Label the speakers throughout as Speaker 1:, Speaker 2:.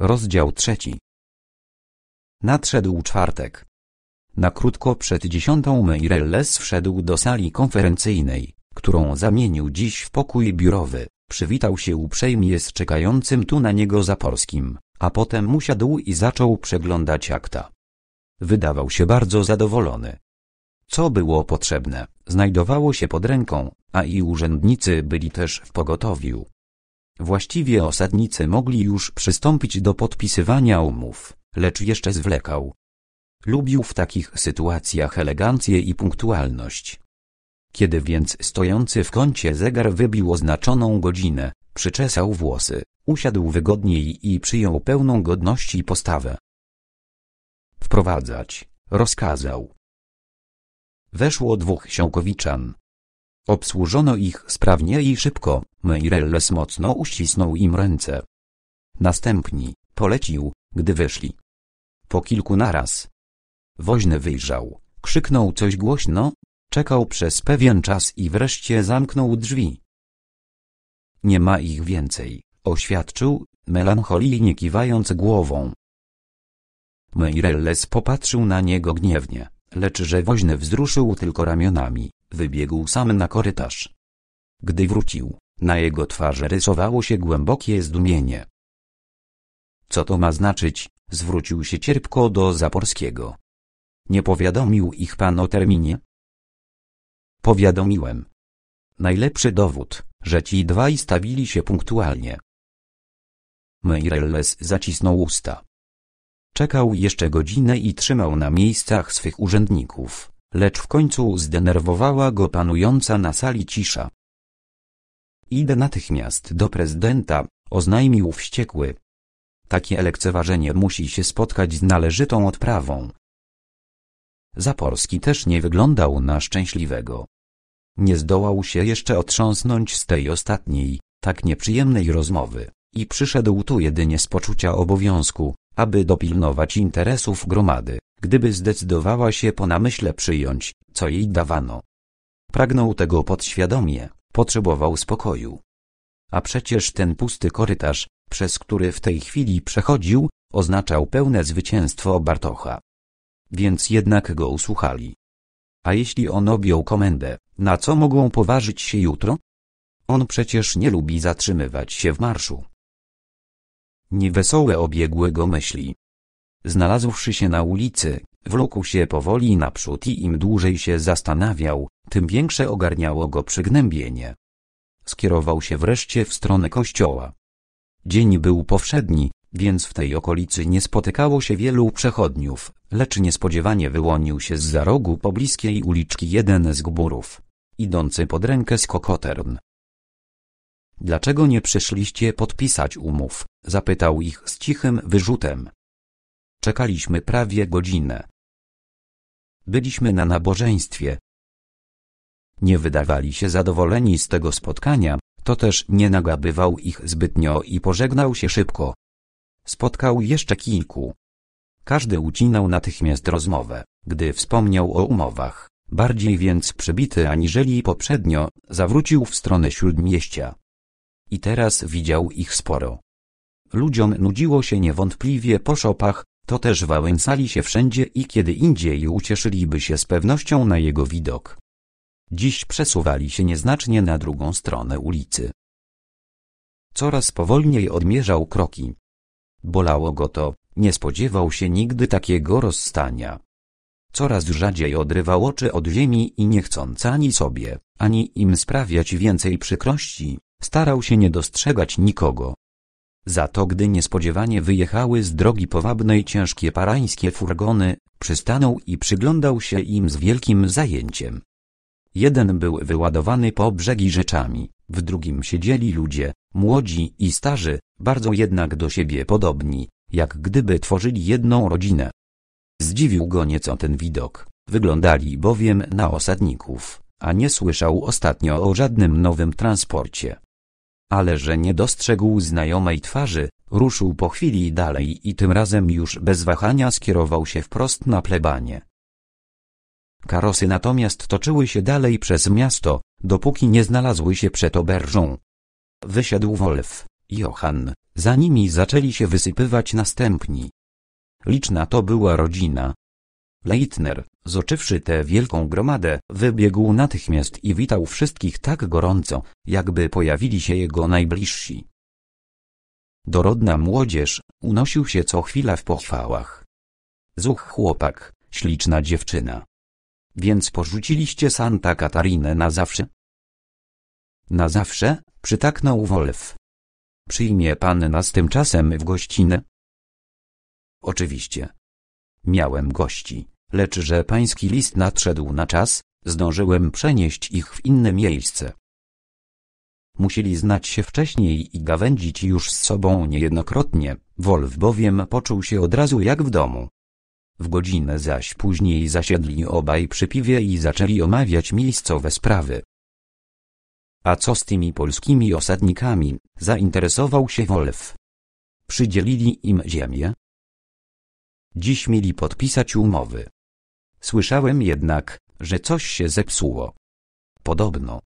Speaker 1: Rozdział trzeci. Nadszedł czwartek. Na krótko przed dziesiątą Meirelles wszedł do sali konferencyjnej, którą zamienił dziś w pokój biurowy. Przywitał się uprzejmie z czekającym tu na niego Zaporskim, a potem usiadł i zaczął przeglądać akta. Wydawał się bardzo zadowolony. Co było potrzebne, znajdowało się pod ręką, a i urzędnicy byli też w pogotowiu. Właściwie osadnicy mogli już przystąpić do podpisywania umów, lecz jeszcze zwlekał. Lubił w takich sytuacjach elegancję i punktualność. Kiedy więc stojący w kącie zegar wybił oznaczoną godzinę, przyczesał włosy, usiadł wygodniej i przyjął pełną godności postawę. Wprowadzać, rozkazał. Weszło dwóch siąkowiczan, Obsłużono ich sprawnie i szybko, Meirelles mocno uścisnął im ręce. Następni, polecił, gdy wyszli. Po kilku naraz. Woźny wyjrzał, krzyknął coś głośno, czekał przez pewien czas i wreszcie zamknął drzwi. Nie ma ich więcej, oświadczył, melancholijnie kiwając głową. Meirelles popatrzył na niego gniewnie, lecz że woźny wzruszył tylko ramionami. Wybiegł sam na korytarz. Gdy wrócił, na jego twarzy rysowało się głębokie zdumienie. Co to ma znaczyć? Zwrócił się cierpko do Zaporskiego. Nie powiadomił ich pan o terminie? Powiadomiłem. Najlepszy dowód, że ci dwaj stawili się punktualnie. Meirelles zacisnął usta. Czekał jeszcze godzinę i trzymał na miejscach swych urzędników lecz w końcu zdenerwowała go panująca na sali cisza. Idę natychmiast do prezydenta, oznajmił wściekły. Takie lekceważenie musi się spotkać z należytą odprawą. Zaporski też nie wyglądał na szczęśliwego. Nie zdołał się jeszcze otrząsnąć z tej ostatniej, tak nieprzyjemnej rozmowy, i przyszedł tu jedynie z poczucia obowiązku, aby dopilnować interesów gromady gdyby zdecydowała się po namyśle przyjąć, co jej dawano. Pragnął tego podświadomie, potrzebował spokoju. A przecież ten pusty korytarz, przez który w tej chwili przechodził, oznaczał pełne zwycięstwo Bartocha. Więc jednak go usłuchali. A jeśli on objął komendę, na co mogą poważyć się jutro? On przecież nie lubi zatrzymywać się w marszu. Niewesołe obiegły go myśli, Znalazłszy się na ulicy, wlókł się powoli naprzód i im dłużej się zastanawiał, tym większe ogarniało go przygnębienie. Skierował się wreszcie w stronę kościoła. Dzień był powszedni, więc w tej okolicy nie spotykało się wielu przechodniów, lecz niespodziewanie wyłonił się z za rogu pobliskiej uliczki jeden z gburów, idący pod rękę z kokotern. Dlaczego nie przyszliście podpisać umów? zapytał ich z cichym wyrzutem. Czekaliśmy prawie godzinę. Byliśmy na nabożeństwie. Nie wydawali się zadowoleni z tego spotkania, to też nie nagabywał ich zbytnio i pożegnał się szybko. Spotkał jeszcze kilku. Każdy ucinał natychmiast rozmowę, gdy wspomniał o umowach, bardziej więc przybity aniżeli poprzednio, zawrócił w stronę śródmieścia. I teraz widział ich sporo. Ludziom nudziło się niewątpliwie po szopach, to też wałęsali się wszędzie i kiedy indziej ucieszyliby się z pewnością na jego widok. Dziś przesuwali się nieznacznie na drugą stronę ulicy. Coraz powolniej odmierzał kroki. Bolało go to, nie spodziewał się nigdy takiego rozstania. Coraz rzadziej odrywał oczy od ziemi i nie chcąc ani sobie, ani im sprawiać więcej przykrości, starał się nie dostrzegać nikogo, za to gdy niespodziewanie wyjechały z drogi powabnej ciężkie parańskie furgony, przystanął i przyglądał się im z wielkim zajęciem. Jeden był wyładowany po brzegi rzeczami, w drugim siedzieli ludzie, młodzi i starzy, bardzo jednak do siebie podobni, jak gdyby tworzyli jedną rodzinę. Zdziwił go nieco ten widok, wyglądali bowiem na osadników, a nie słyszał ostatnio o żadnym nowym transporcie ale że nie dostrzegł znajomej twarzy, ruszył po chwili dalej i tym razem już bez wahania skierował się wprost na plebanie. Karosy natomiast toczyły się dalej przez miasto, dopóki nie znalazły się przed oberżą. Wysiadł Wolf, Johan, za nimi zaczęli się wysypywać następni. Liczna to była rodzina, Leitner, zoczywszy tę wielką gromadę, wybiegł natychmiast i witał wszystkich tak gorąco, jakby pojawili się jego najbliżsi. Dorodna młodzież, unosił się co chwila w pochwałach. Zuch chłopak, śliczna dziewczyna. Więc porzuciliście Santa Katarinę na zawsze? Na zawsze, przytaknął Wolf. Przyjmie pan nas tymczasem w gościnę? Oczywiście Miałem gości, lecz że pański list nadszedł na czas, zdążyłem przenieść ich w inne miejsce. Musieli znać się wcześniej i gawędzić już z sobą niejednokrotnie, Wolf bowiem poczuł się od razu jak w domu. W godzinę zaś później zasiedli obaj przy piwie i zaczęli omawiać miejscowe sprawy. A co z tymi polskimi osadnikami? zainteresował się Wolf. Przydzielili im ziemię, Dziś mieli podpisać umowy. Słyszałem jednak, że coś się zepsuło. Podobno.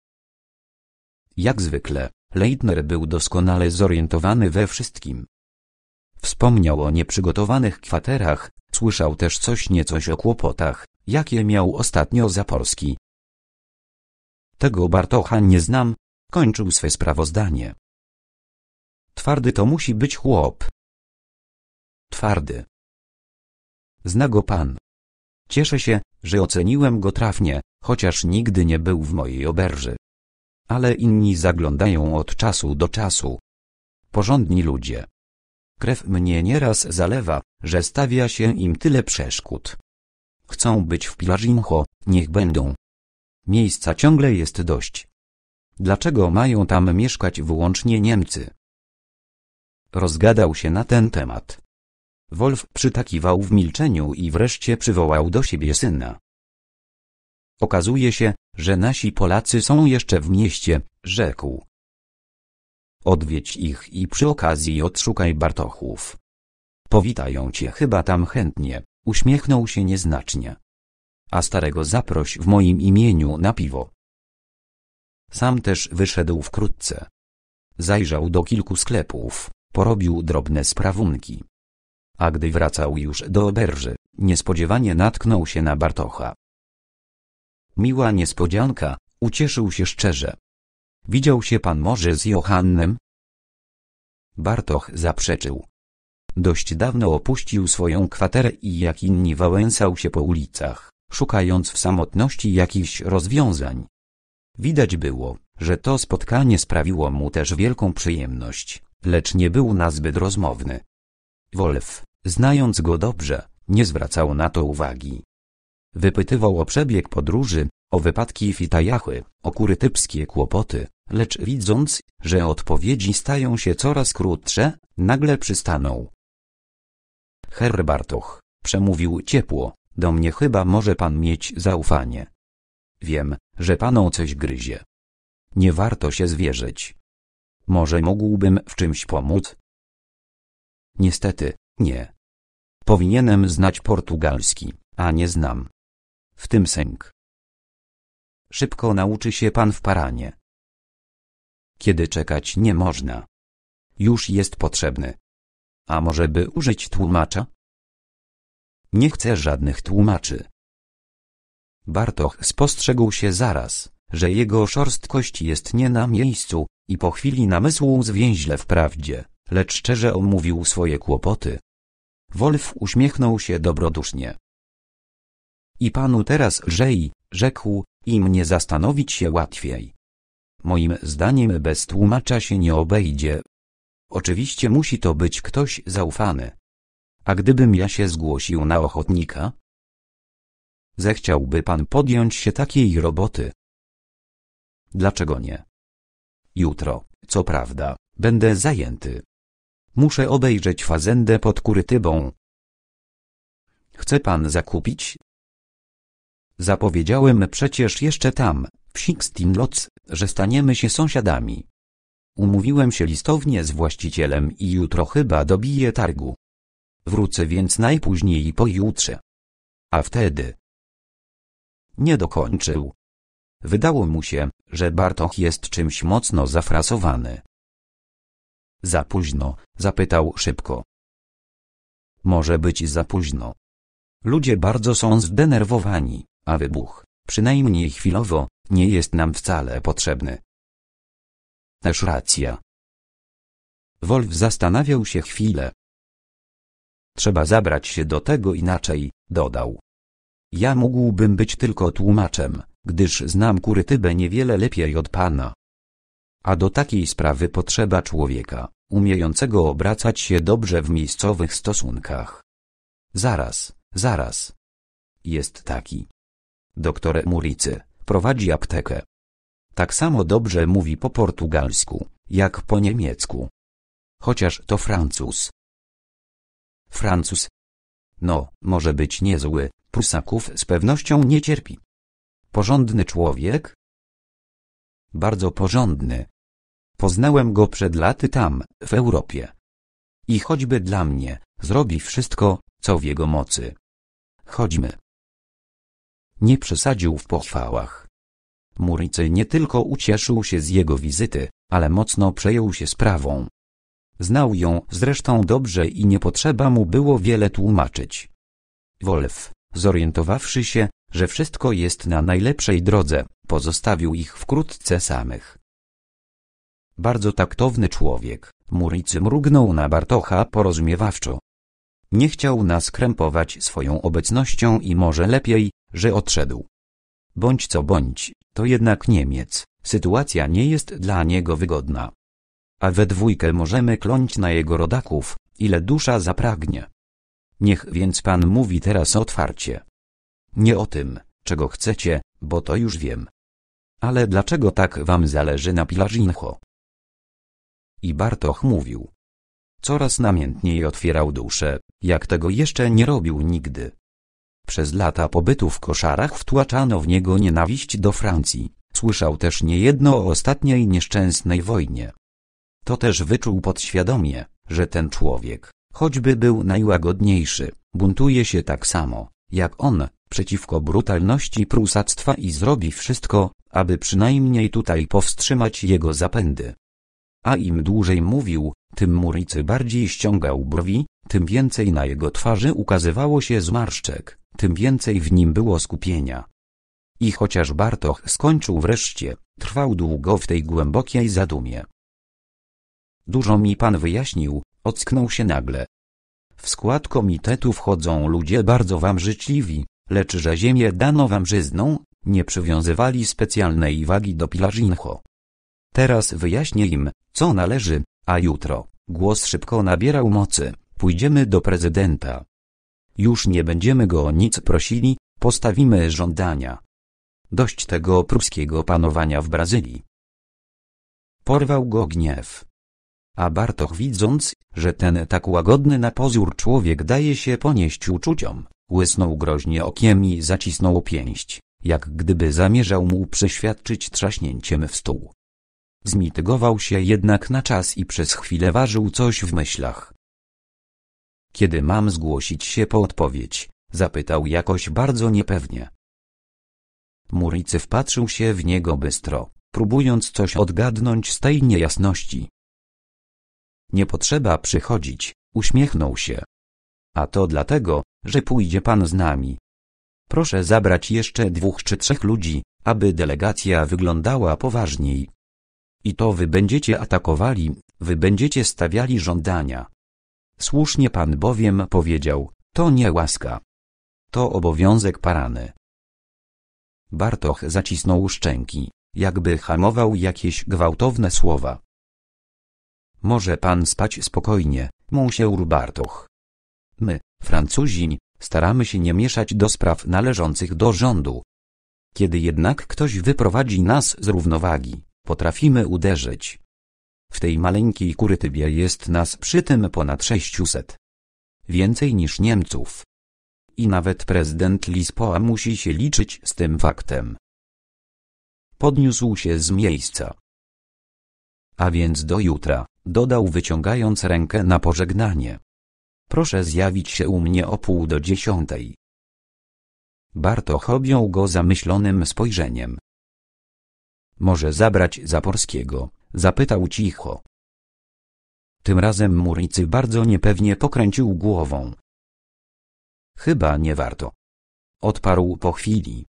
Speaker 1: Jak zwykle, Leitner był doskonale zorientowany we wszystkim. Wspomniał o nieprzygotowanych kwaterach, słyszał też coś niecoś o kłopotach, jakie miał ostatnio Zaporski. Tego Bartocha nie znam, kończył swe sprawozdanie. Twardy to musi być chłop. Twardy. Zna go pan. Cieszę się, że oceniłem go trafnie, chociaż nigdy nie był w mojej oberży. Ale inni zaglądają od czasu do czasu. Porządni ludzie. Krew mnie nieraz zalewa, że stawia się im tyle przeszkód. Chcą być w Pilarzimcho, niech będą. Miejsca ciągle jest dość. Dlaczego mają tam mieszkać wyłącznie Niemcy? Rozgadał się na ten temat. Wolf przytakiwał w milczeniu i wreszcie przywołał do siebie syna. Okazuje się, że nasi Polacy są jeszcze w mieście, rzekł. Odwiedź ich i przy okazji odszukaj Bartochów. Powitają cię chyba tam chętnie, uśmiechnął się nieznacznie. A starego zaproś w moim imieniu na piwo. Sam też wyszedł wkrótce. Zajrzał do kilku sklepów, porobił drobne sprawunki. A gdy wracał już do oberży, niespodziewanie natknął się na Bartocha. Miła niespodzianka, ucieszył się szczerze. Widział się pan może z Johannem? Bartoch zaprzeczył. Dość dawno opuścił swoją kwaterę i jak inni wałęsał się po ulicach, szukając w samotności jakichś rozwiązań. Widać było, że to spotkanie sprawiło mu też wielką przyjemność, lecz nie był nazbyt rozmowny. Wolf, Znając go dobrze, nie zwracał na to uwagi. Wypytywał o przebieg podróży, o wypadki fitajachy, o kurytypskie kłopoty, lecz widząc, że odpowiedzi stają się coraz krótsze, nagle przystanął. Herbartoch, przemówił ciepło, do mnie chyba może pan mieć zaufanie. Wiem, że paną coś gryzie. Nie warto się zwierzyć. Może mógłbym w czymś pomóc? Niestety, nie. Powinienem znać portugalski, a nie znam. W tym sęk. Szybko nauczy się pan w Paranie. Kiedy czekać nie można. Już jest potrzebny. A może by użyć tłumacza? Nie chcę żadnych tłumaczy. Bartoch spostrzegł się zaraz, że jego szorstkość jest nie na miejscu, i po chwili namysłu zwięźle wprawdzie, lecz szczerze omówił swoje kłopoty, Wolf uśmiechnął się dobrodusznie. I panu teraz lżej, rzekł, i mnie zastanowić się łatwiej. Moim zdaniem bez tłumacza się nie obejdzie. Oczywiście musi to być ktoś zaufany. A gdybym ja się zgłosił na ochotnika? Zechciałby pan podjąć się takiej roboty? Dlaczego nie? Jutro, co prawda, będę zajęty, Muszę obejrzeć fazendę pod Kurytybą. Chce pan zakupić? Zapowiedziałem przecież jeszcze tam, w Sixteen Lots, że staniemy się sąsiadami. Umówiłem się listownie z właścicielem i jutro chyba dobiję targu. Wrócę więc najpóźniej pojutrze. A wtedy... Nie dokończył. Wydało mu się, że Bartoch jest czymś mocno zafrasowany. Za późno, zapytał szybko. Może być za późno. Ludzie bardzo są zdenerwowani, a wybuch, przynajmniej chwilowo, nie jest nam wcale potrzebny. Też racja. Wolf zastanawiał się chwilę. Trzeba zabrać się do tego inaczej, dodał. Ja mógłbym być tylko tłumaczem, gdyż znam kurytybę niewiele lepiej od pana. A do takiej sprawy potrzeba człowieka, umiejącego obracać się dobrze w miejscowych stosunkach. Zaraz, zaraz. Jest taki. Doktor Muricy prowadzi aptekę. Tak samo dobrze mówi po portugalsku, jak po niemiecku. Chociaż to Francuz. Francuz. No, może być niezły, Prusaków z pewnością nie cierpi. Porządny człowiek, bardzo porządny. Poznałem go przed laty tam, w Europie. I choćby dla mnie, zrobi wszystko, co w jego mocy. Chodźmy. Nie przesadził w pochwałach. Muricy nie tylko ucieszył się z jego wizyty, ale mocno przejął się sprawą. Znał ją zresztą dobrze i nie potrzeba mu było wiele tłumaczyć. Wolf Zorientowawszy się, że wszystko jest na najlepszej drodze, pozostawił ich wkrótce samych. Bardzo taktowny człowiek, Muricy mrugnął na Bartocha porozumiewawczo. Nie chciał nas krępować swoją obecnością i może lepiej, że odszedł. Bądź co bądź, to jednak Niemiec, sytuacja nie jest dla niego wygodna. A we dwójkę możemy kląć na jego rodaków, ile dusza zapragnie. Niech więc Pan mówi teraz otwarcie. Nie o tym, czego chcecie, bo to już wiem. Ale dlaczego tak wam zależy na Pilarzyncho? I Bartoch mówił. Coraz namiętniej otwierał duszę, jak tego jeszcze nie robił nigdy. Przez lata pobytu w koszarach wtłaczano w niego nienawiść do Francji, słyszał też niejedno o ostatniej nieszczęsnej wojnie. To też wyczuł podświadomie, że ten człowiek, Choćby był najłagodniejszy, buntuje się tak samo, jak on, przeciwko brutalności prusactwa i zrobi wszystko, aby przynajmniej tutaj powstrzymać jego zapędy. A im dłużej mówił, tym Muricy bardziej ściągał brwi, tym więcej na jego twarzy ukazywało się zmarszczek, tym więcej w nim było skupienia. I chociaż Bartoch skończył wreszcie, trwał długo w tej głębokiej zadumie. Dużo mi pan wyjaśnił, Ocknął się nagle. W skład komitetu wchodzą ludzie bardzo wam życzliwi, lecz że ziemię dano wam żyzną, nie przywiązywali specjalnej wagi do pilarzinho, Teraz wyjaśnię im, co należy, a jutro, głos szybko nabierał mocy, pójdziemy do prezydenta. Już nie będziemy go o nic prosili, postawimy żądania. Dość tego pruskiego panowania w Brazylii. Porwał go gniew. A Bartoch widząc, że ten tak łagodny na pozór człowiek daje się ponieść uczuciom, łysnął groźnie okiem i zacisnął pięść, jak gdyby zamierzał mu przeświadczyć trzaśnięciem w stół. Zmitygował się jednak na czas i przez chwilę ważył coś w myślach. Kiedy mam zgłosić się po odpowiedź? Zapytał jakoś bardzo niepewnie. Muricy wpatrzył się w niego bystro, próbując coś odgadnąć z tej niejasności. Nie potrzeba przychodzić, uśmiechnął się. A to dlatego, że pójdzie pan z nami. Proszę zabrać jeszcze dwóch czy trzech ludzi, aby delegacja wyglądała poważniej. I to wy będziecie atakowali, wy będziecie stawiali żądania. Słusznie pan bowiem powiedział, to nie łaska. To obowiązek parany. Bartoch zacisnął szczęki, jakby hamował jakieś gwałtowne słowa. Może pan spać spokojnie, monsieur Bartoch. My, Francuzi, staramy się nie mieszać do spraw należących do rządu. Kiedy jednak ktoś wyprowadzi nas z równowagi, potrafimy uderzyć. W tej maleńkiej kurytybie jest nas przy tym ponad 600. Więcej niż Niemców. I nawet prezydent Lisboa musi się liczyć z tym faktem. Podniósł się z miejsca. A więc do jutra. Dodał wyciągając rękę na pożegnanie. Proszę zjawić się u mnie o pół do dziesiątej. Bartoch objął go zamyślonym spojrzeniem. Może zabrać Zaporskiego? Zapytał cicho. Tym razem Muricy bardzo niepewnie pokręcił głową. Chyba nie warto. Odparł po chwili.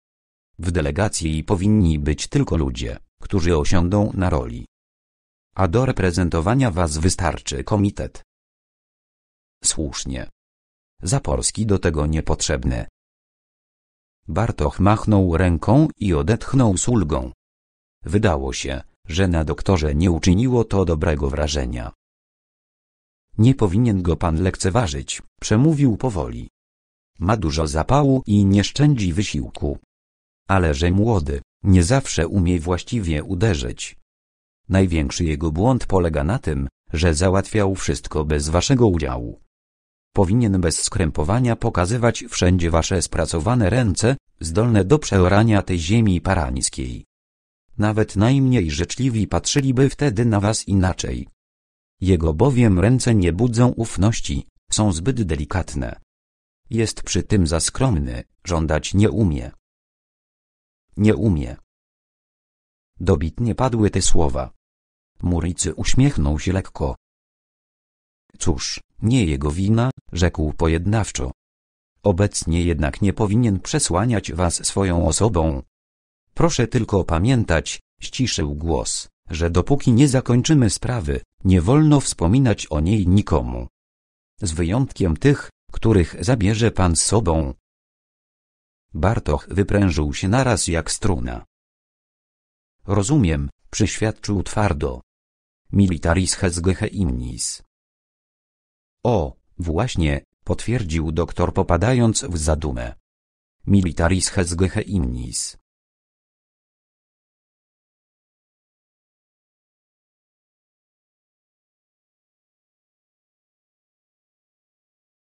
Speaker 1: W delegacji powinni być tylko ludzie, którzy osiądą na roli a do reprezentowania was wystarczy komitet. Słusznie. Zaporski do tego niepotrzebny. Bartoch machnął ręką i odetchnął z ulgą. Wydało się, że na doktorze nie uczyniło to dobrego wrażenia. Nie powinien go pan lekceważyć, przemówił powoli. Ma dużo zapału i nie szczędzi wysiłku. Ale że młody, nie zawsze umie właściwie uderzyć. Największy jego błąd polega na tym, że załatwiał wszystko bez waszego udziału. Powinien bez skrępowania pokazywać wszędzie wasze spracowane ręce, zdolne do przeorania tej ziemi paranickiej. Nawet najmniej życzliwi patrzyliby wtedy na was inaczej. Jego bowiem ręce nie budzą ufności, są zbyt delikatne. Jest przy tym za skromny, żądać nie umie. Nie umie. Dobitnie padły te słowa. Muricy uśmiechnął się lekko. Cóż, nie jego wina, rzekł pojednawczo. Obecnie jednak nie powinien przesłaniać was swoją osobą. Proszę tylko pamiętać, ściszył głos, że dopóki nie zakończymy sprawy, nie wolno wspominać o niej nikomu. Z wyjątkiem tych, których zabierze pan z sobą. Bartoch wyprężył się naraz jak struna. Rozumiem, przyświadczył twardo. Militaris has geheimnis. O, właśnie, potwierdził doktor popadając w zadumę. Militaris has geheimnis.